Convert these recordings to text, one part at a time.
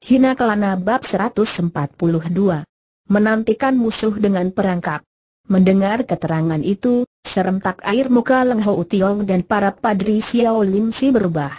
Hina Kelana Bab 142 Menantikan musuh dengan perangkap Mendengar keterangan itu, serentak air muka Leng Ho Tiong dan para padri Xiao Lim Si berubah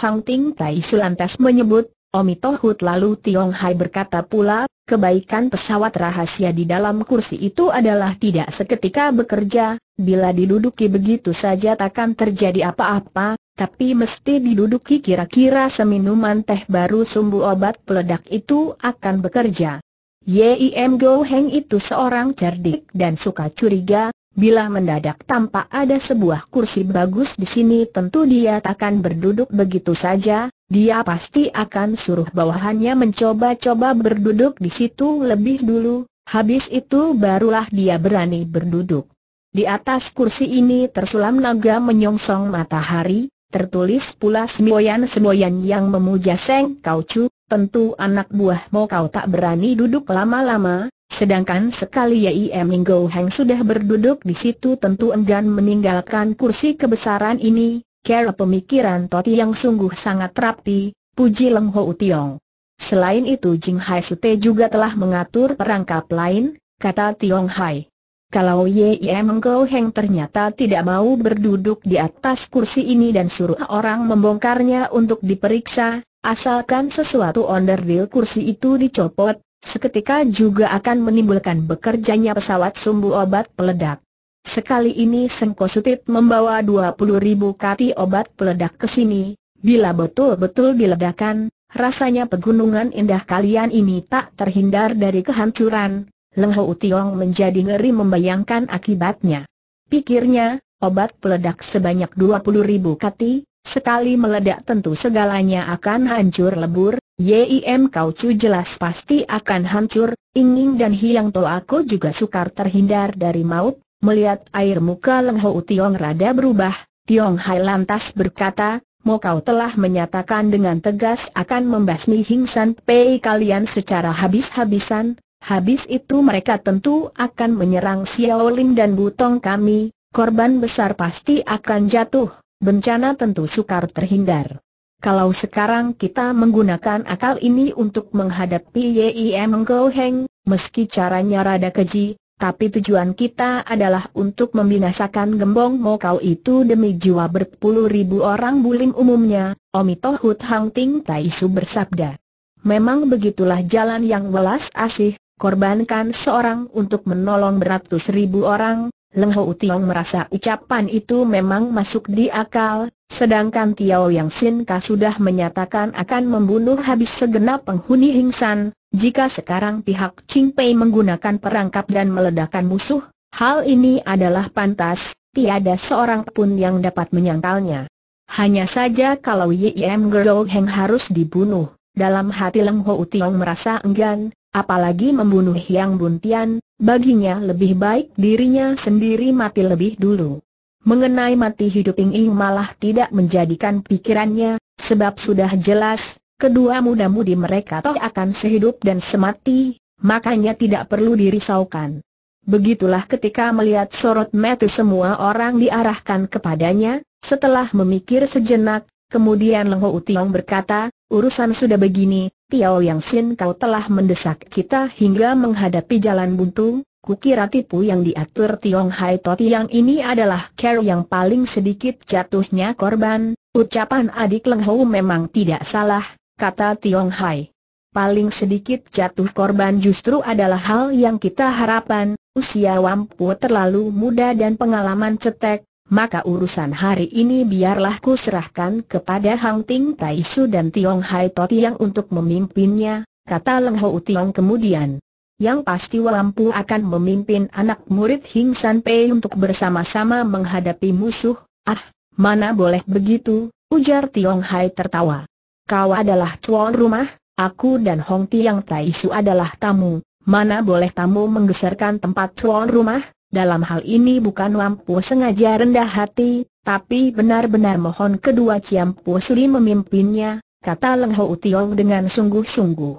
Hang Ting Tai Sulantas menyebut, menyebut, Omitohut lalu Tiong Hai berkata pula, kebaikan pesawat rahasia di dalam kursi itu adalah tidak seketika bekerja, bila diduduki begitu saja takkan terjadi apa-apa, tapi mesti diduduki kira-kira seminuman teh baru sumbu obat peledak itu akan bekerja. Yim Go Heng itu seorang cerdik dan suka curiga, bila mendadak tampak ada sebuah kursi bagus di sini tentu dia takkan berduduk begitu saja, dia pasti akan suruh bawahannya mencoba-coba berduduk di situ lebih dulu, habis itu barulah dia berani berduduk. Di atas kursi ini tersulam naga menyongsong matahari, Tertulis pula semboyan-semboyan yang memuja Seng Kau Chu, tentu anak buahmu kau tak berani duduk lama-lama, sedangkan sekali Yai Minggo Heng sudah berduduk di situ tentu enggan meninggalkan kursi kebesaran ini, kera pemikiran Toti yang sungguh sangat rapi, puji Leng Ho Tiong. Selain itu Jing Hai Sute juga telah mengatur perangkap lain, kata Tiong Hai. Kalau Ye Mengkau Heng ternyata tidak mau berduduk di atas kursi ini dan suruh orang membongkarnya untuk diperiksa, asalkan sesuatu onderdil kursi itu dicopot, seketika juga akan menimbulkan bekerjanya pesawat sumbu obat peledak. Sekali ini Sengko Sutit membawa 20 ribu kati obat peledak ke sini, bila betul-betul diledakan, rasanya pegunungan indah kalian ini tak terhindar dari kehancuran, Leng Ho Tiong menjadi ngeri membayangkan akibatnya. Pikirnya, obat peledak sebanyak 20 ribu kati, sekali meledak tentu segalanya akan hancur lebur, Yim Kau Chu jelas pasti akan hancur, Inging dan Hiang To aku juga sukar terhindar dari maut, melihat air muka Leng Ho Tiong rada berubah, Tiong Hai lantas berkata, Mo kau telah menyatakan dengan tegas akan membasmi hingsan San Pei kalian secara habis-habisan, Habis itu mereka tentu akan menyerang Xiao Xiaolin dan Butong kami, korban besar pasti akan jatuh, bencana tentu sukar terhindar. Kalau sekarang kita menggunakan akal ini untuk menghadapi YIM Go Heng, meski caranya rada keji, tapi tujuan kita adalah untuk membinasakan gembong mokau itu demi jiwa berpuluh ribu orang bulim umumnya, Omito Hut Hang Ting Tai Su bersabda. Memang begitulah jalan yang welas asih, korbankan seorang untuk menolong beratus ribu orang, Leng Hou Tiong merasa ucapan itu memang masuk di akal, sedangkan Tiao Yang Sin Ka sudah menyatakan akan membunuh habis segenap penghuni Hingsan, jika sekarang pihak Ching Pei menggunakan perangkap dan meledakkan musuh, hal ini adalah pantas, tiada seorang pun yang dapat menyangkalnya. Hanya saja kalau Yim Gerou Heng harus dibunuh, dalam hati Leng Hou Tiong merasa enggan, apalagi membunuh Yang Buntian, baginya lebih baik dirinya sendiri mati lebih dulu. Mengenai mati hidup Ing Ing malah tidak menjadikan pikirannya, sebab sudah jelas, kedua muda-mudi mereka toh akan sehidup dan semati, makanya tidak perlu dirisaukan. Begitulah ketika melihat sorot mata semua orang diarahkan kepadanya, setelah memikir sejenak, kemudian Leho Utiong berkata, Urusan sudah begini, Tiao Yang Sin kau telah mendesak kita hingga menghadapi jalan buntu, kukira tipu yang diatur Tiong Hai Toti yang ini adalah care yang paling sedikit jatuhnya korban, ucapan adik Leng Hou memang tidak salah, kata Tiong Hai. Paling sedikit jatuh korban justru adalah hal yang kita harapkan, usia Wampu terlalu muda dan pengalaman cetek, maka urusan hari ini biarlah ku serahkan kepada Hang Ting Tai Su dan Tiong Hai Toti yang untuk memimpinnya, kata Leng Ho Tiong kemudian. Yang pasti Walampu akan memimpin anak murid Hing San Pei untuk bersama-sama menghadapi musuh, ah, mana boleh begitu, ujar Tiong Hai tertawa. Kau adalah tuan rumah, aku dan Hong Tiang Tai Su adalah tamu, mana boleh tamu menggeserkan tempat tuan rumah, dalam hal ini bukan Wampu sengaja rendah hati, tapi benar-benar mohon kedua Ciampu suri memimpinnya, kata Leng Hou Tiong dengan sungguh-sungguh.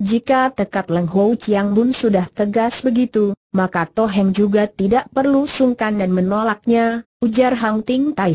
Jika tekad Leng Hou Chiang Bun sudah tegas begitu, maka Toheng juga tidak perlu sungkan dan menolaknya, ujar Hang Ting Tai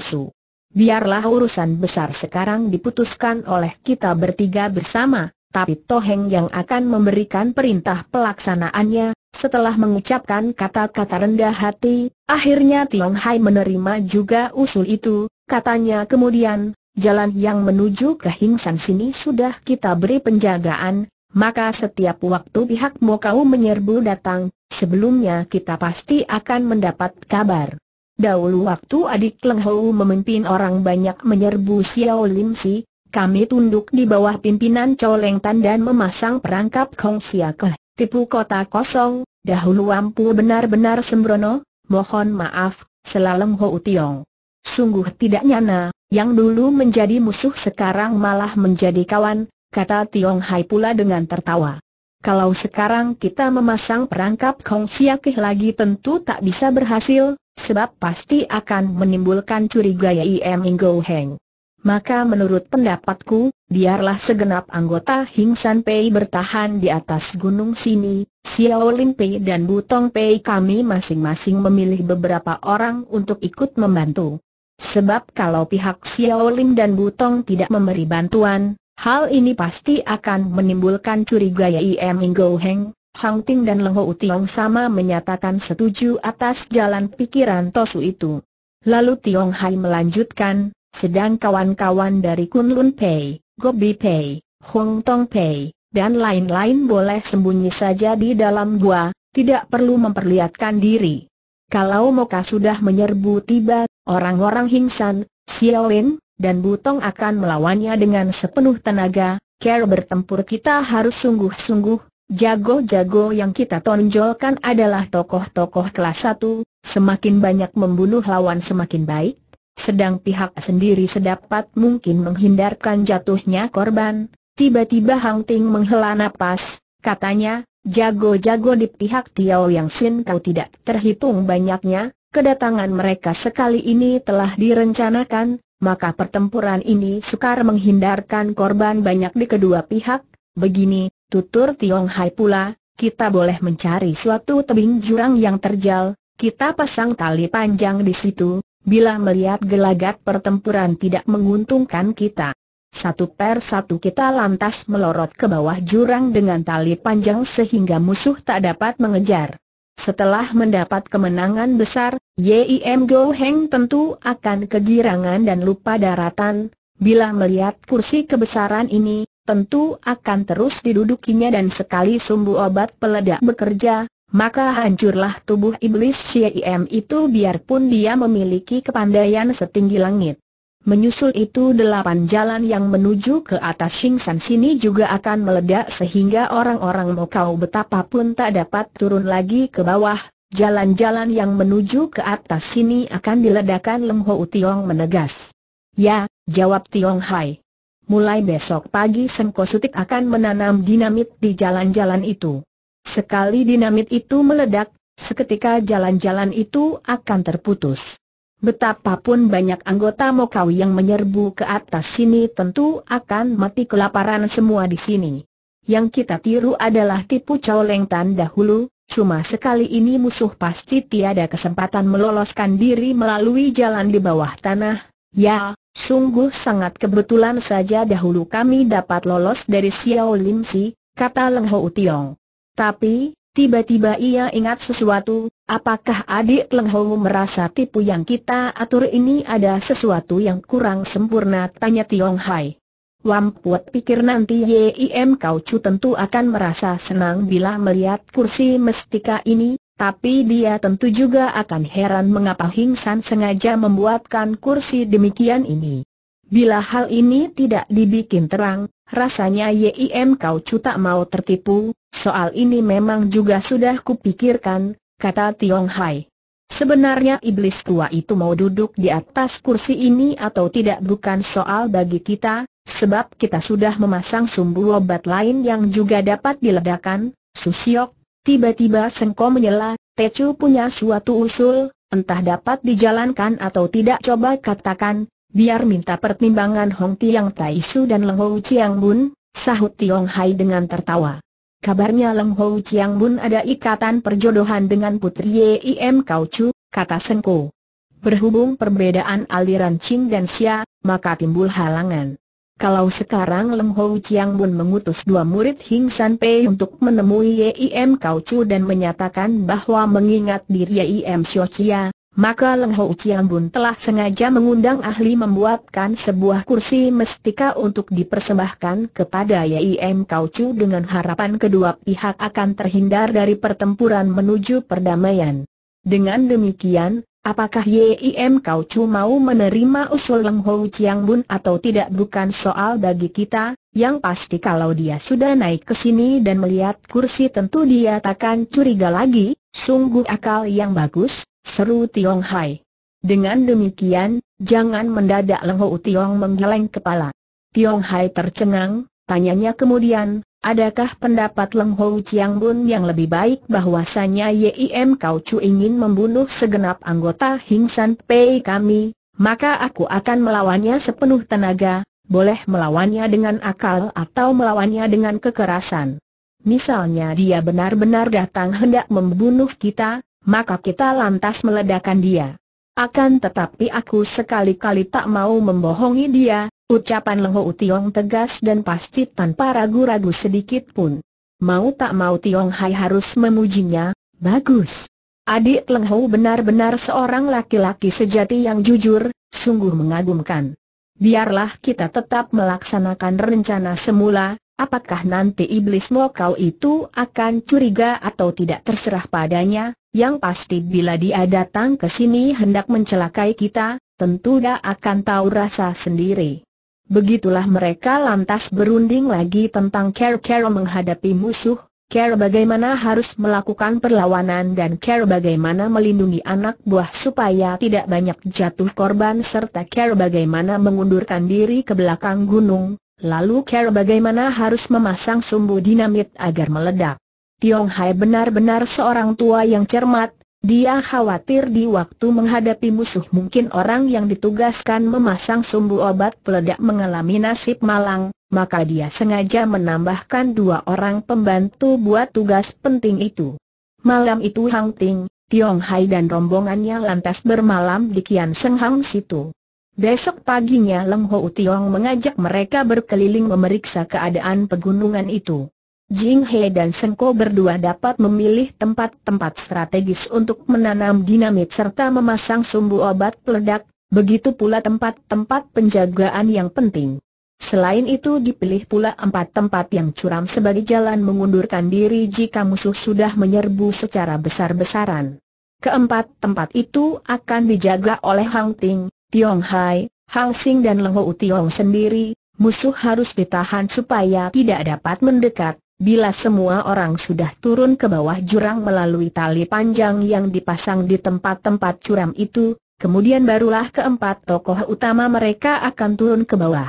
Biarlah urusan besar sekarang diputuskan oleh kita bertiga bersama, tapi Toheng yang akan memberikan perintah pelaksanaannya, setelah mengucapkan kata-kata rendah hati, akhirnya Tiong Hai menerima juga usul itu, katanya kemudian, jalan yang menuju ke Hingsan sini sudah kita beri penjagaan, maka setiap waktu pihak Mokau menyerbu datang, sebelumnya kita pasti akan mendapat kabar. Dahulu waktu adik Leng Hou memimpin orang banyak menyerbu Xiao Lim Si, kami tunduk di bawah pimpinan Chow Leng Tan dan memasang perangkap Kong Sia Keh tipu kota kosong, dahulu ampu benar-benar sembrono, mohon maaf, selalem Ho Utiong. Sungguh tidak nyana, yang dulu menjadi musuh sekarang malah menjadi kawan, kata Tiong Hai pula dengan tertawa. Kalau sekarang kita memasang perangkap Kong Siakih lagi tentu tak bisa berhasil, sebab pasti akan menimbulkan curiga Yim Ingo Heng maka menurut pendapatku, biarlah segenap anggota Hing San Pei bertahan di atas gunung sini, Xiao Lin Pei dan Butong Pei kami masing-masing memilih beberapa orang untuk ikut membantu. Sebab kalau pihak Xiao Lin dan Butong tidak memberi bantuan, hal ini pasti akan menimbulkan curiga Im Go Heng. Hang Ting dan Leng Ho Tiong sama menyatakan setuju atas jalan pikiran Tosu itu. Lalu Tiong Hai melanjutkan, sedang kawan-kawan dari Kunlun Pei, Gobi Pei, Hong Tong Pei, dan lain-lain boleh sembunyi saja di dalam gua, tidak perlu memperlihatkan diri. Kalau Moka sudah menyerbu tiba, orang-orang Hingsan, Xiaolin, dan Butong akan melawannya dengan sepenuh tenaga, Care bertempur kita harus sungguh-sungguh, jago-jago yang kita tonjolkan adalah tokoh-tokoh kelas 1, semakin banyak membunuh lawan semakin baik, sedang pihak sendiri sedapat mungkin menghindarkan jatuhnya korban. Tiba-tiba Hang Ting menghela napas, katanya, jago-jago di pihak Tiao Yang Sin kau tidak terhitung banyaknya, kedatangan mereka sekali ini telah direncanakan, maka pertempuran ini sukar menghindarkan korban banyak di kedua pihak, begini, tutur Tiong Hai pula, kita boleh mencari suatu tebing jurang yang terjal, kita pasang tali panjang di situ, bila melihat gelagat pertempuran tidak menguntungkan kita. Satu per satu kita lantas melorot ke bawah jurang dengan tali panjang sehingga musuh tak dapat mengejar. Setelah mendapat kemenangan besar, Yim Go Heng tentu akan kegirangan dan lupa daratan. Bila melihat kursi kebesaran ini, tentu akan terus didudukinya dan sekali sumbu obat peledak bekerja, maka hancurlah tubuh iblis C.I.M itu biarpun dia memiliki kepandaian setinggi langit. Menyusul itu delapan jalan yang menuju ke atas Shingsan sini juga akan meledak sehingga orang-orang Mokau betapapun tak dapat turun lagi ke bawah. Jalan-jalan yang menuju ke atas sini akan diledakkan Leng Ho Tiong menegas. Ya, jawab Tiong Hai. Mulai besok pagi Sengko Sutik akan menanam dinamit di jalan-jalan itu. Sekali dinamit itu meledak, seketika jalan-jalan itu akan terputus. Betapapun banyak anggota Mokau yang menyerbu ke atas sini tentu akan mati kelaparan semua di sini. Yang kita tiru adalah tipu Tan dahulu, cuma sekali ini musuh pasti tiada kesempatan meloloskan diri melalui jalan di bawah tanah. Ya, sungguh sangat kebetulan saja dahulu kami dapat lolos dari Xiao Lim Si, kata Leng Ho Tiong. Tapi, tiba-tiba ia ingat sesuatu, apakah adik Leng Hou merasa tipu yang kita atur ini ada sesuatu yang kurang sempurna tanya Tiong Hai. Wampuat pikir nanti Yim Kau Chu tentu akan merasa senang bila melihat kursi mestika ini, tapi dia tentu juga akan heran mengapa Hing San sengaja membuatkan kursi demikian ini. Bila hal ini tidak dibikin terang, rasanya Yim Kau cu tak mau tertipu, soal ini memang juga sudah kupikirkan, kata Tiong Hai. Sebenarnya iblis tua itu mau duduk di atas kursi ini atau tidak bukan soal bagi kita, sebab kita sudah memasang sumbu obat lain yang juga dapat diledakan, Susiok. Tiba-tiba Sengko menyela, Tecu punya suatu usul, entah dapat dijalankan atau tidak coba katakan, biar minta pertimbangan Hong Tiang Tai Su dan Leng Hou Chiang Bun, sahut Tiong Hai dengan tertawa. Kabarnya Leng Hou Chiang Bun ada ikatan perjodohan dengan putri Yim Kau Chu, kata Sengko. Berhubung perbedaan aliran Qing dan Xia, maka timbul halangan. Kalau sekarang Leng Hou Chiang Bun mengutus dua murid Hing San Pei untuk menemui Yim Kau Chu dan menyatakan bahwa mengingat diri Yim Xiao Chia, maka Leng Ho Bun telah sengaja mengundang ahli membuatkan sebuah kursi mestika untuk dipersembahkan kepada Yim Kau Chu dengan harapan kedua pihak akan terhindar dari pertempuran menuju perdamaian. Dengan demikian, apakah Yim Kau Chu mau menerima usul Leng Ho Bun atau tidak bukan soal bagi kita, yang pasti kalau dia sudah naik ke sini dan melihat kursi tentu dia takkan curiga lagi, sungguh akal yang bagus, seru Tiong Hai. Dengan demikian, jangan mendadak Lengho Tiong menggeleng kepala. Tiong Hai tercengang, tanyanya kemudian, adakah pendapat Lengho Chiang Bun yang lebih baik bahwasannya Yim Kau Chu ingin membunuh segenap anggota Hing San Pei kami, maka aku akan melawannya sepenuh tenaga, boleh melawannya dengan akal atau melawannya dengan kekerasan. Misalnya dia benar-benar datang hendak membunuh kita, maka kita lantas meledakkan dia. Akan tetapi aku sekali-kali tak mau membohongi dia, ucapan Lengho Tiong tegas dan pasti tanpa ragu-ragu sedikit pun. Mau tak mau Tiong Hai harus memujinya, bagus. Adik Leng Ho benar-benar seorang laki-laki sejati yang jujur, sungguh mengagumkan. Biarlah kita tetap melaksanakan rencana semula, apakah nanti iblis mokau itu akan curiga atau tidak terserah padanya, yang pasti bila dia datang ke sini hendak mencelakai kita, tentu dia akan tahu rasa sendiri. Begitulah mereka lantas berunding lagi tentang care-care menghadapi musuh, care bagaimana harus melakukan perlawanan dan care bagaimana melindungi anak buah supaya tidak banyak jatuh korban serta care bagaimana mengundurkan diri ke belakang gunung, lalu care bagaimana harus memasang sumbu dinamit agar meledak. Tiong Hai benar-benar seorang tua yang cermat, dia khawatir di waktu menghadapi musuh mungkin orang yang ditugaskan memasang sumbu obat peledak mengalami nasib malang, maka dia sengaja menambahkan dua orang pembantu buat tugas penting itu. Malam itu Hang Ting, Tiong Hai dan rombongannya lantas bermalam di Kian Seng Hang situ. Besok paginya Leng Ho Tiong mengajak mereka berkeliling memeriksa keadaan pegunungan itu. Jing He dan Senko berdua dapat memilih tempat-tempat strategis untuk menanam dinamit serta memasang sumbu obat peledak, begitu pula tempat-tempat penjagaan yang penting. Selain itu dipilih pula empat tempat yang curam sebagai jalan mengundurkan diri jika musuh sudah menyerbu secara besar-besaran. Keempat tempat itu akan dijaga oleh Hang Ting, Tiong Hai, Hang Sing dan Leng Tiong sendiri, musuh harus ditahan supaya tidak dapat mendekat, Bila semua orang sudah turun ke bawah jurang melalui tali panjang yang dipasang di tempat-tempat curam itu, kemudian barulah keempat tokoh utama mereka akan turun ke bawah.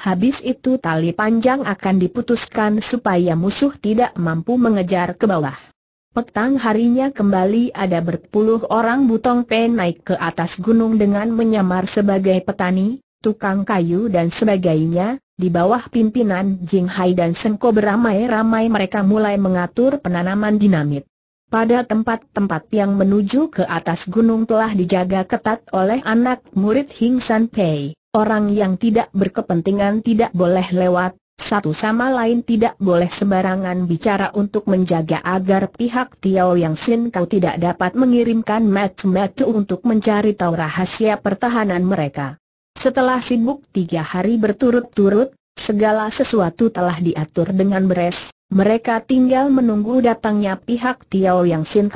Habis itu tali panjang akan diputuskan supaya musuh tidak mampu mengejar ke bawah. Petang harinya kembali ada berpuluh orang butong pen naik ke atas gunung dengan menyamar sebagai petani, tukang kayu dan sebagainya, di bawah pimpinan Jing Hai dan Senko beramai-ramai mereka mulai mengatur penanaman dinamit. Pada tempat-tempat yang menuju ke atas gunung telah dijaga ketat oleh anak murid Hing San Pei. Orang yang tidak berkepentingan tidak boleh lewat, satu sama lain tidak boleh sembarangan bicara untuk menjaga agar pihak Tiao Yang Sin kau tidak dapat mengirimkan mat-mat untuk mencari tahu rahasia pertahanan mereka. Setelah sibuk tiga hari berturut-turut, segala sesuatu telah diatur dengan beres, mereka tinggal menunggu datangnya pihak Tiao Yang Sin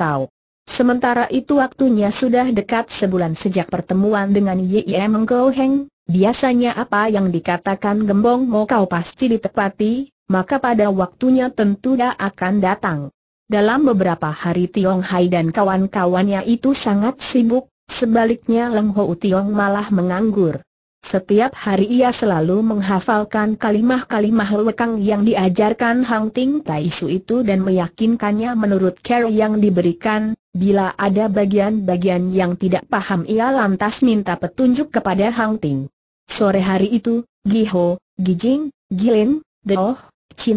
Sementara itu waktunya sudah dekat sebulan sejak pertemuan dengan Yi Meng Kau Heng, biasanya apa yang dikatakan Gembong mau Kau pasti ditepati, maka pada waktunya tentu dia akan datang. Dalam beberapa hari Tiong Hai dan kawan-kawannya itu sangat sibuk, sebaliknya Leng Ho Tiong malah menganggur. Setiap hari ia selalu menghafalkan kalimah-kalimah lekang yang diajarkan Hang Ting Tai Su itu dan meyakinkannya menurut care yang diberikan, bila ada bagian-bagian yang tidak paham ia lantas minta petunjuk kepada Hang Ting. Sore hari itu, Ho, Giho, Gijing, Oh, Deoh,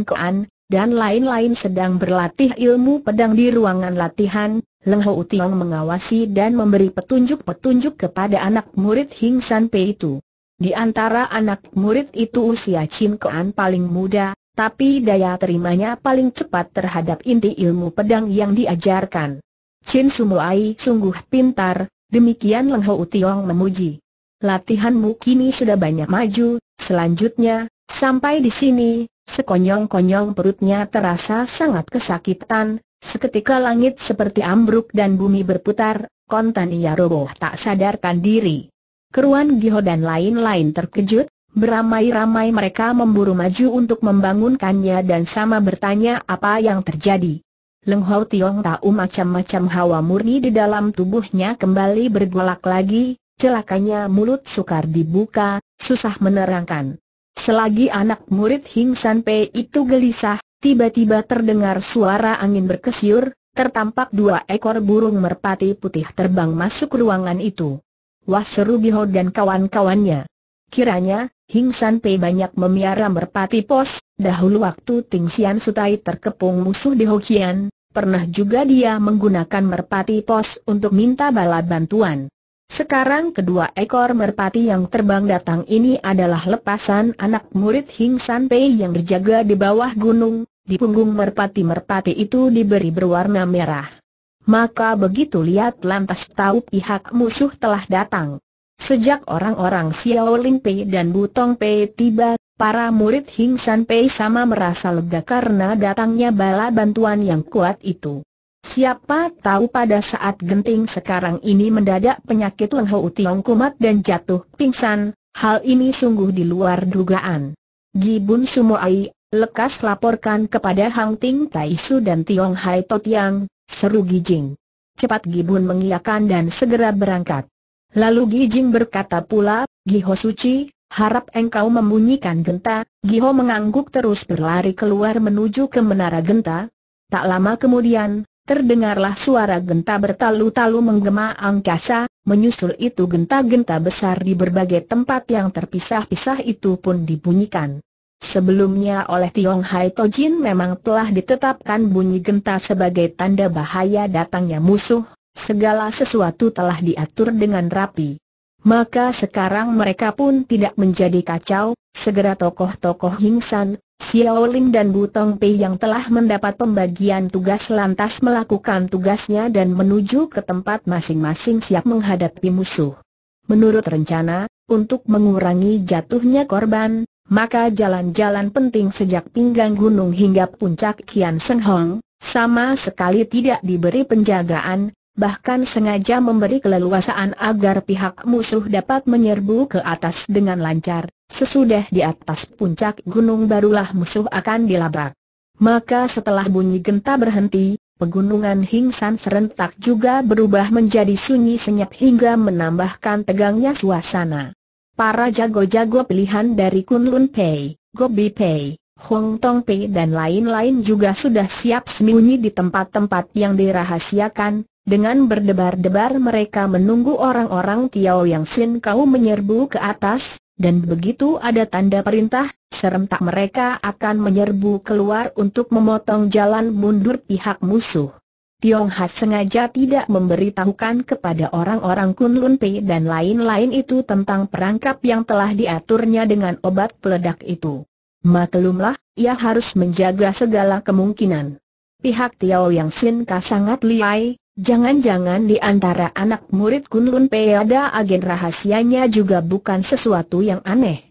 Koan, dan lain-lain sedang berlatih ilmu pedang di ruangan latihan, Leng Ho Tiong mengawasi dan memberi petunjuk-petunjuk kepada anak murid Hing San Pei itu. Di antara anak murid itu usia Chin Kuan paling muda, tapi daya terimanya paling cepat terhadap inti ilmu pedang yang diajarkan. Chin Sumuai sungguh pintar, demikian Leng Ho Tiong memuji. Latihanmu kini sudah banyak maju, selanjutnya, sampai di sini, sekonyong-konyong perutnya terasa sangat kesakitan, seketika langit seperti ambruk dan bumi berputar, kontan ia roboh tak sadarkan diri. Keruan Giho dan lain-lain terkejut, beramai-ramai mereka memburu maju untuk membangunkannya dan sama bertanya apa yang terjadi. Leng Hau Tiong tahu macam-macam hawa murni di dalam tubuhnya kembali bergolak lagi, celakanya mulut sukar dibuka, susah menerangkan. Selagi anak murid Hing San Pei itu gelisah, tiba-tiba terdengar suara angin berkesiur, tertampak dua ekor burung merpati putih terbang masuk ruangan itu. Wah seru Biho dan kawan-kawannya. Kiranya, Hing San Pei banyak memiara merpati pos, dahulu waktu Ting Xian Sutai terkepung musuh di Hokian, pernah juga dia menggunakan merpati pos untuk minta bala bantuan. Sekarang kedua ekor merpati yang terbang datang ini adalah lepasan anak murid Hing San Pei yang berjaga di bawah gunung, di punggung merpati-merpati itu diberi berwarna merah. Maka begitu lihat lantas tahu pihak musuh telah datang. Sejak orang-orang Xiao Ling Pei dan Butong Pei tiba, para murid Hing San Pei sama merasa lega karena datangnya bala bantuan yang kuat itu. Siapa tahu pada saat genting sekarang ini mendadak penyakit Leng Ho Tiong kumat dan jatuh pingsan, hal ini sungguh di luar dugaan. Gibun Ai, lekas laporkan kepada Hang Ting Tai Su dan Tiong Hai Totiang, Seru Gijing. Cepat Gibun mengiyakan dan segera berangkat. Lalu Gijing berkata pula, Giho Suci, harap engkau membunyikan genta. Giho mengangguk terus berlari keluar menuju ke menara genta. Tak lama kemudian, terdengarlah suara genta bertalu-talu menggema angkasa, menyusul itu genta-genta besar di berbagai tempat yang terpisah-pisah itu pun dibunyikan. Sebelumnya oleh Tiong Hai Tojin memang telah ditetapkan bunyi genta sebagai tanda bahaya datangnya musuh, segala sesuatu telah diatur dengan rapi. Maka sekarang mereka pun tidak menjadi kacau, segera tokoh-tokoh Hingsan, Ling dan Butong Pei yang telah mendapat pembagian tugas lantas melakukan tugasnya dan menuju ke tempat masing-masing siap menghadapi musuh. Menurut rencana, untuk mengurangi jatuhnya korban, maka jalan-jalan penting sejak pinggang gunung hingga puncak Kian Seng Hong, sama sekali tidak diberi penjagaan, bahkan sengaja memberi keleluasaan agar pihak musuh dapat menyerbu ke atas dengan lancar, sesudah di atas puncak gunung barulah musuh akan dilabrak. Maka setelah bunyi genta berhenti, pegunungan Hingsan serentak juga berubah menjadi sunyi senyap hingga menambahkan tegangnya suasana para jago-jago pilihan dari Kunlun Pei, Gobi Pei, Hong Tong Pei dan lain-lain juga sudah siap sembunyi di tempat-tempat yang dirahasiakan. Dengan berdebar-debar mereka menunggu orang-orang Tiao Yang Sin Kau menyerbu ke atas, dan begitu ada tanda perintah, serentak mereka akan menyerbu keluar untuk memotong jalan mundur pihak musuh. Tiong Ha sengaja tidak memberitahukan kepada orang-orang Kunlun Pei dan lain-lain itu tentang perangkap yang telah diaturnya dengan obat peledak itu. Maklumlah, ia harus menjaga segala kemungkinan. Pihak Tiao Yang Sin Ka sangat liai, jangan-jangan di antara anak murid Kunlun Pei ada agen rahasianya juga bukan sesuatu yang aneh.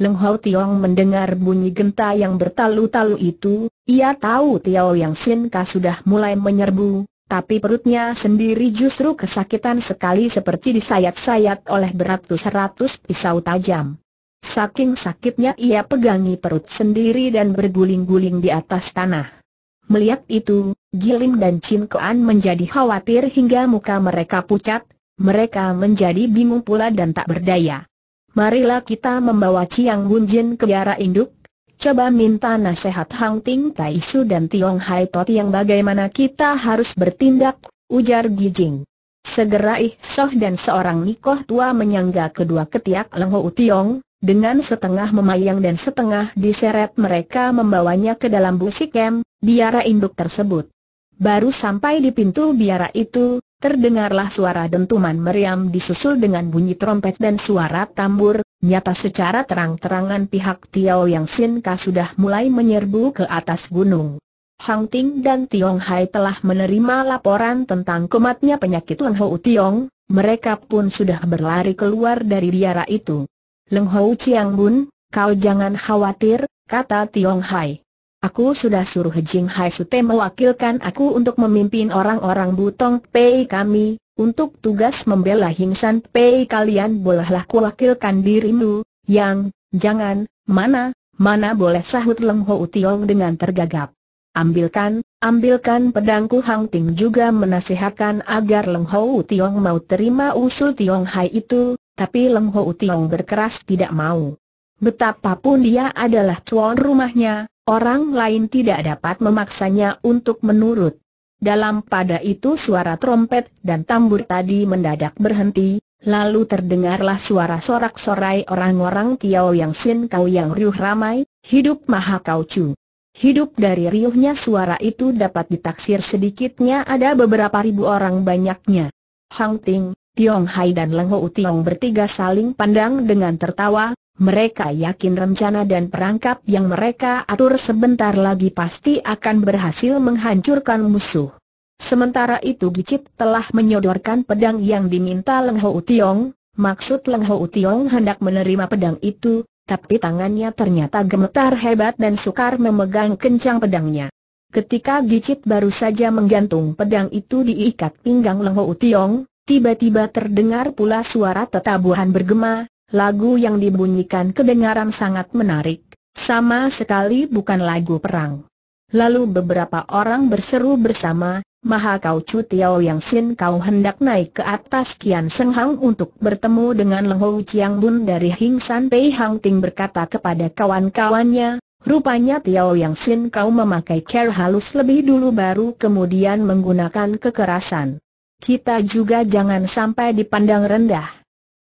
Leng Hau Tiong mendengar bunyi genta yang bertalu-talu itu, ia tahu Tiao Yang Sin Ka sudah mulai menyerbu, tapi perutnya sendiri justru kesakitan sekali seperti disayat-sayat oleh beratus-ratus pisau tajam. Saking sakitnya ia pegangi perut sendiri dan berguling-guling di atas tanah. Melihat itu, Gilim dan Chin Koan menjadi khawatir hingga muka mereka pucat, mereka menjadi bingung pula dan tak berdaya. Marilah kita membawa Chiang Bunjin ke biara induk, coba minta nasihat Hang Ting Tai Su dan Tiong Hai Tot yang bagaimana kita harus bertindak, ujar Gijing. Segera Ih Soh dan seorang nikoh tua menyangga kedua ketiak Lengho Tiong, dengan setengah memayang dan setengah diseret mereka membawanya ke dalam busi kem biara induk tersebut. Baru sampai di pintu biara itu, Terdengarlah suara dentuman meriam disusul dengan bunyi trompet dan suara tambur, nyata secara terang-terangan pihak Tiao Yang Sin sudah mulai menyerbu ke atas gunung. Hang Ting dan Tiong Hai telah menerima laporan tentang kematnya penyakit Leng Hou Tiong, mereka pun sudah berlari keluar dari biara itu. Leng Hou Chiang Bun, kau jangan khawatir, kata Tiong Hai. Aku sudah suruh Jing Hai Sute mewakilkan aku untuk memimpin orang-orang Butong Pei kami, untuk tugas membela Hing San Pei kalian bolehlah kuwakilkan dirimu, yang, jangan, mana, mana boleh sahut Leng Ho Utiong dengan tergagap. Ambilkan, ambilkan pedangku Hang Ting juga menasihatkan agar Leng Ho Utiong mau terima usul Tiong Hai itu, tapi Leng Ho Utiong berkeras tidak mau. Betapapun dia adalah tuan rumahnya, Orang lain tidak dapat memaksanya untuk menurut. Dalam pada itu suara trompet dan tambur tadi mendadak berhenti, lalu terdengarlah suara sorak-sorai orang-orang Tiao Yang Sin Kau Yang Riuh Ramai, Hidup Maha Kau Chu. Hidup dari riuhnya suara itu dapat ditaksir sedikitnya ada beberapa ribu orang banyaknya. Hang Ting, Tiong Hai dan Leng Ho Tiong bertiga saling pandang dengan tertawa, mereka yakin rencana dan perangkap yang mereka atur sebentar lagi pasti akan berhasil menghancurkan musuh. Sementara itu Gicit telah menyodorkan pedang yang diminta Leng Ho Tiong, maksud Leng Ho Tiong hendak menerima pedang itu, tapi tangannya ternyata gemetar hebat dan sukar memegang kencang pedangnya. Ketika Gicit baru saja menggantung pedang itu diikat pinggang Leng Ho Tiong, tiba-tiba terdengar pula suara tetabuhan bergema, Lagu yang dibunyikan kedengaran sangat menarik, sama sekali bukan lagu perang. Lalu beberapa orang berseru bersama, Maha Kau Chu Tiao Yang Sin Kau hendak naik ke atas Kian Seng Hang untuk bertemu dengan Lengho Chiang Bun dari Hing San Pei Hang Ting berkata kepada kawan-kawannya, Rupanya Tiao Yang Sin Kau memakai care halus lebih dulu baru kemudian menggunakan kekerasan. Kita juga jangan sampai dipandang rendah.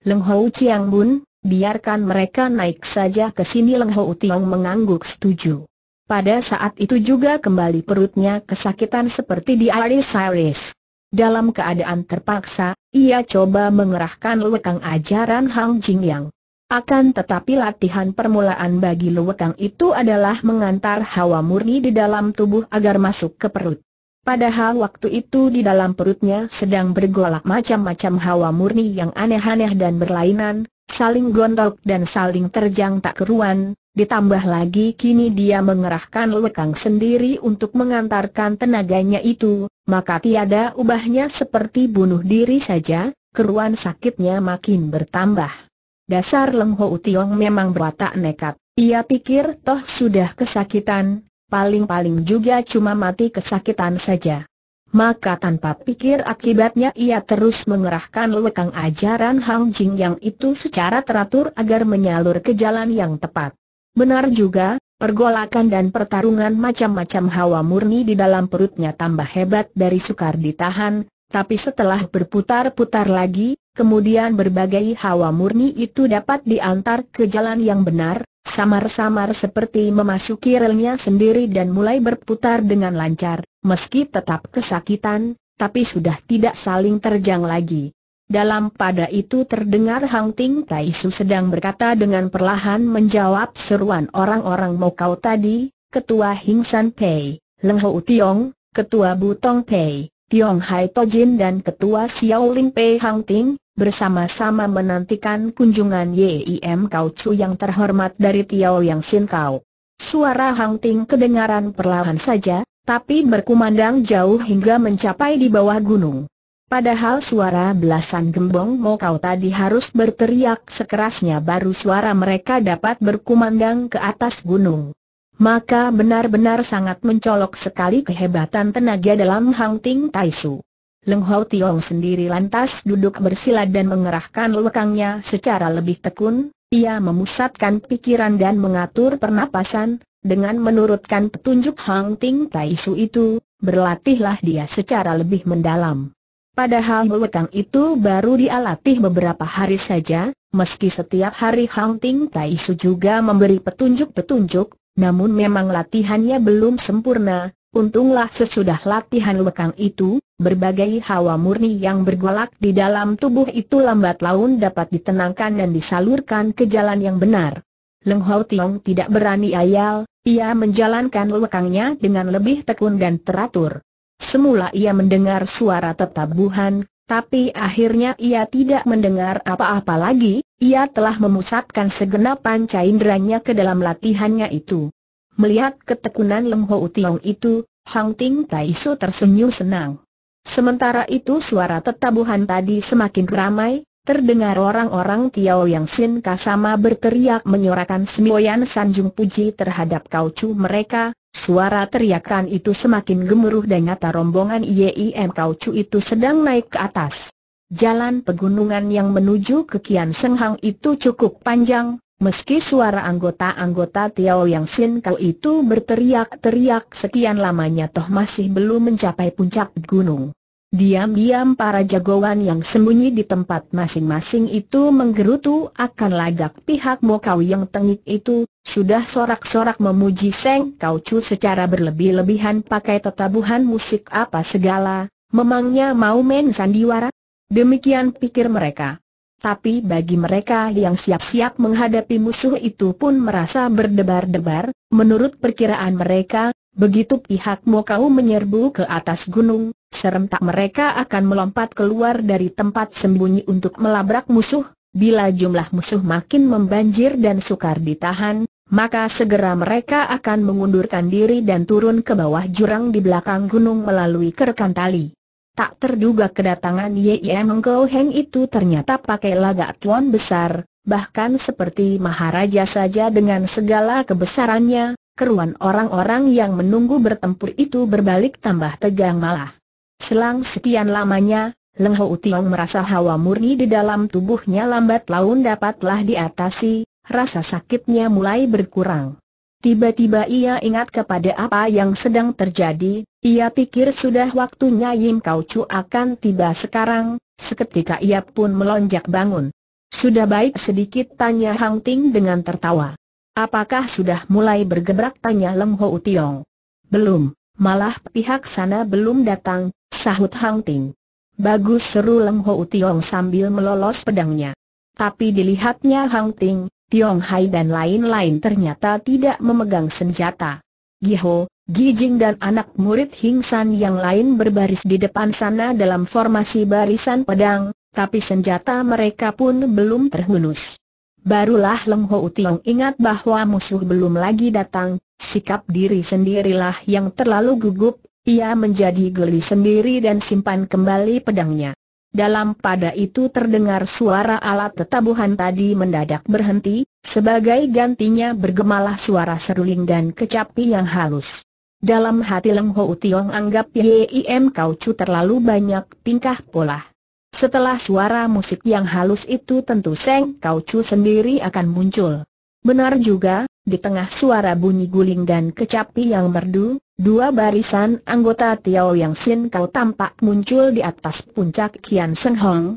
Leng Hou Chiang Bun, biarkan mereka naik saja ke sini Leng Hou Tiong mengangguk setuju. Pada saat itu juga kembali perutnya kesakitan seperti di Aris-Aris. Dalam keadaan terpaksa, ia coba mengerahkan lekang ajaran Hang Jing Yang. Akan tetapi latihan permulaan bagi lekang itu adalah mengantar hawa murni di dalam tubuh agar masuk ke perut. Padahal waktu itu di dalam perutnya sedang bergolak macam-macam hawa murni yang aneh-aneh dan berlainan, saling gondok dan saling terjang tak keruan, ditambah lagi kini dia mengerahkan lekang sendiri untuk mengantarkan tenaganya itu, maka tiada ubahnya seperti bunuh diri saja, keruan sakitnya makin bertambah. Dasar Leng Ho Tiong memang berwatak nekat, ia pikir toh sudah kesakitan, paling-paling juga cuma mati kesakitan saja. Maka tanpa pikir akibatnya ia terus mengerahkan lekang ajaran Hang Jing yang itu secara teratur agar menyalur ke jalan yang tepat. Benar juga, pergolakan dan pertarungan macam-macam hawa murni di dalam perutnya tambah hebat dari sukar ditahan, tapi setelah berputar-putar lagi, kemudian berbagai hawa murni itu dapat diantar ke jalan yang benar, samar-samar seperti memasuki relnya sendiri dan mulai berputar dengan lancar, meski tetap kesakitan, tapi sudah tidak saling terjang lagi. Dalam pada itu terdengar Hang Ting Tai sedang berkata dengan perlahan menjawab seruan orang-orang Mokau tadi, Ketua Hing San Pei, Leng Ho Tiong, Ketua Butong Pei, Tiong Hai Tojin dan Ketua Xiao Ling Pei Hang Ting, bersama-sama menantikan kunjungan Yim Kau Chu yang terhormat dari Tiao Yang Sin Kau. Suara Hang Ting kedengaran perlahan saja, tapi berkumandang jauh hingga mencapai di bawah gunung. Padahal suara belasan gembong Kau tadi harus berteriak sekerasnya baru suara mereka dapat berkumandang ke atas gunung. Maka benar-benar sangat mencolok sekali kehebatan tenaga dalam Hang Ting Tai Su. Leng Hau Tiong sendiri lantas duduk bersila dan mengerahkan lekangnya secara lebih tekun, ia memusatkan pikiran dan mengatur pernapasan, dengan menurutkan petunjuk Hang Ting Tai Su itu, berlatihlah dia secara lebih mendalam. Padahal lekang itu baru dialatih beberapa hari saja, meski setiap hari Hang Ting Tai Su juga memberi petunjuk-petunjuk, namun memang latihannya belum sempurna, untunglah sesudah latihan lekang itu, Berbagai hawa murni yang bergolak di dalam tubuh itu lambat laun dapat ditenangkan dan disalurkan ke jalan yang benar. Leng Hau Tiong tidak berani ayal, ia menjalankan lekangnya dengan lebih tekun dan teratur. Semula ia mendengar suara tetabuhan, tapi akhirnya ia tidak mendengar apa-apa lagi, ia telah memusatkan segenap panca inderanya ke dalam latihannya itu. Melihat ketekunan Leng Hau Tiong itu, Hang Ting Tai Su tersenyum senang. Sementara itu suara tetabuhan tadi semakin ramai, terdengar orang-orang Tiao yang Sin Kasama berteriak menyorakan semboyan sanjung puji terhadap Kau kaucu mereka, suara teriakan itu semakin gemuruh dan nyata rombongan Kau kaucu itu sedang naik ke atas. Jalan pegunungan yang menuju ke Kian Senghang itu cukup panjang, Meski suara anggota-anggota Tiao Yang Sin Kau itu berteriak-teriak sekian lamanya toh masih belum mencapai puncak gunung. Diam-diam para jagoan yang sembunyi di tempat masing-masing itu menggerutu akan lagak pihak Mokau yang tengik itu, sudah sorak-sorak memuji Seng Kau secara berlebih-lebihan pakai tetabuhan musik apa segala, memangnya mau main sandiwara? Demikian pikir mereka. Tapi bagi mereka yang siap-siap menghadapi musuh itu pun merasa berdebar-debar, menurut perkiraan mereka, begitu pihak Mokau menyerbu ke atas gunung, Serentak mereka akan melompat keluar dari tempat sembunyi untuk melabrak musuh, bila jumlah musuh makin membanjir dan sukar ditahan, maka segera mereka akan mengundurkan diri dan turun ke bawah jurang di belakang gunung melalui kerekan tali. Tak terduga kedatangan Ye Mengkau Heng itu ternyata pakai lagak tuan besar, bahkan seperti Maharaja saja dengan segala kebesarannya, keruan orang-orang yang menunggu bertempur itu berbalik tambah tegang malah. Selang sekian lamanya, Leng Hou Tiong merasa hawa murni di dalam tubuhnya lambat laun dapatlah diatasi, rasa sakitnya mulai berkurang. Tiba-tiba ia ingat kepada apa yang sedang terjadi, ia pikir sudah waktunya Yim Kau Chu akan tiba sekarang, seketika ia pun melonjak bangun. Sudah baik sedikit tanya Hang Ting dengan tertawa. Apakah sudah mulai bergebrak tanya Leng Hou Tiong? Belum, malah pihak sana belum datang, Sahut Hang Ting. Bagus seru Leng Ho Tiong sambil melolos pedangnya. Tapi dilihatnya Hang Ting, Tiong Hai dan lain-lain ternyata tidak memegang senjata. Giho, Gijing dan anak murid Hing San yang lain berbaris di depan sana dalam formasi barisan pedang, tapi senjata mereka pun belum terhunus. Barulah Leng Ho Tiong ingat bahwa musuh belum lagi datang, sikap diri sendirilah yang terlalu gugup ia menjadi geli sendiri dan simpan kembali pedangnya. Dalam pada itu terdengar suara alat tetabuhan tadi mendadak berhenti, sebagai gantinya bergemalah suara seruling dan kecapi yang halus. Dalam hati Leng Ho Tiong anggap Yim Kau Chu terlalu banyak tingkah pola. Setelah suara musik yang halus itu tentu Seng Kau Chu sendiri akan muncul. Benar juga, di tengah suara bunyi guling dan kecapi yang merdu, Dua barisan anggota Tiao Yang Sin Kau tampak muncul di atas puncak Kian Seng Hong.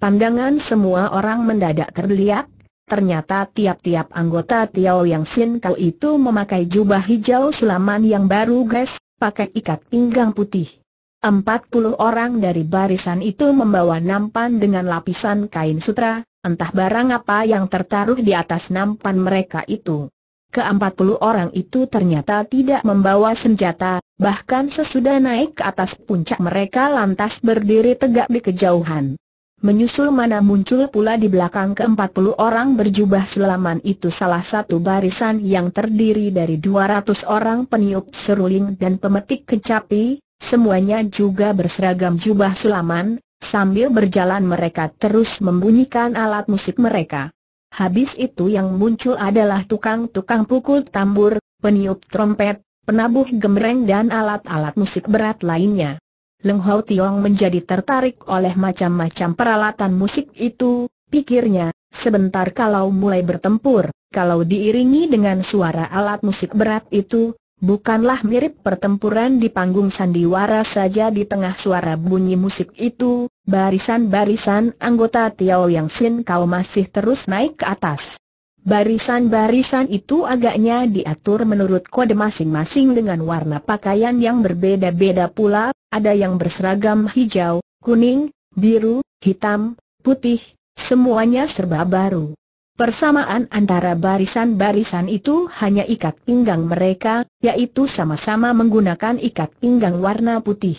Pandangan semua orang mendadak terlihat. Ternyata tiap-tiap anggota Tiao Yang Sin Kau itu memakai jubah hijau sulaman yang baru guys, pakai ikat pinggang putih. Empat puluh orang dari barisan itu membawa nampan dengan lapisan kain sutra, entah barang apa yang tertaruh di atas nampan mereka itu. Keempat puluh orang itu ternyata tidak membawa senjata, bahkan sesudah naik ke atas puncak mereka lantas berdiri tegak di kejauhan. Menyusul mana muncul pula di belakang keempat puluh orang berjubah selaman itu salah satu barisan yang terdiri dari dua ratus orang peniup seruling dan pemetik kecapi, semuanya juga berseragam jubah selaman, sambil berjalan mereka terus membunyikan alat musik mereka. Habis itu yang muncul adalah tukang-tukang pukul tambur, peniup trompet, penabuh gemereng dan alat-alat musik berat lainnya. Leng Hau Tiong menjadi tertarik oleh macam-macam peralatan musik itu, pikirnya, sebentar kalau mulai bertempur, kalau diiringi dengan suara alat musik berat itu, Bukanlah mirip pertempuran di panggung sandiwara saja di tengah suara bunyi musik itu, barisan-barisan anggota Tiao Yang Sin kau masih terus naik ke atas. Barisan-barisan itu agaknya diatur menurut kode masing-masing dengan warna pakaian yang berbeda-beda pula, ada yang berseragam hijau, kuning, biru, hitam, putih, semuanya serba baru. Persamaan antara barisan-barisan itu hanya ikat pinggang mereka, yaitu sama-sama menggunakan ikat pinggang warna putih.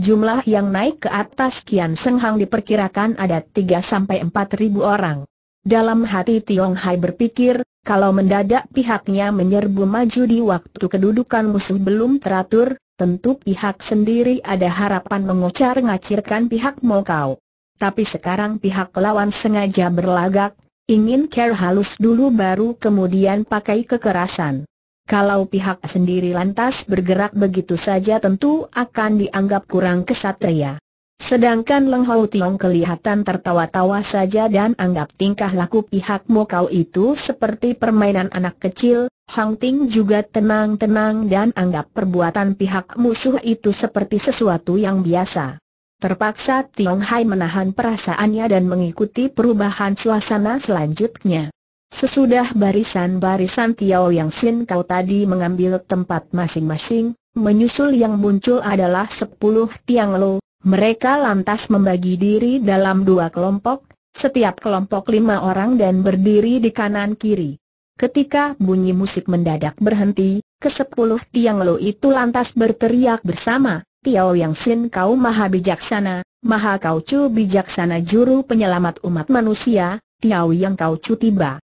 Jumlah yang naik ke atas Kian Senghang diperkirakan ada 3-4 ribu orang. Dalam hati Tiong Hai berpikir, kalau mendadak pihaknya menyerbu maju di waktu kedudukan musuh belum teratur, tentu pihak sendiri ada harapan mengocar-ngacirkan pihak Mokau. Tapi sekarang pihak lawan sengaja berlagak, Ingin care halus dulu baru kemudian pakai kekerasan. Kalau pihak sendiri lantas bergerak begitu saja tentu akan dianggap kurang kesatria. Sedangkan Leng Hau Tiong kelihatan tertawa-tawa saja dan anggap tingkah laku pihak Mokau itu seperti permainan anak kecil, Hang Ting juga tenang-tenang dan anggap perbuatan pihak musuh itu seperti sesuatu yang biasa. Terpaksa Tiong Hai menahan perasaannya dan mengikuti perubahan suasana selanjutnya. Sesudah barisan-barisan Tiao Yang Sin Kau tadi mengambil tempat masing-masing, menyusul yang muncul adalah sepuluh Tiang Lo, mereka lantas membagi diri dalam dua kelompok, setiap kelompok lima orang dan berdiri di kanan-kiri. Ketika bunyi musik mendadak berhenti, kesepuluh Tiang Lo itu lantas berteriak bersama, Tiao Yang Sin kau maha bijaksana, maha kau cu bijaksana juru penyelamat umat manusia, Tiao Yang kau cu tiba.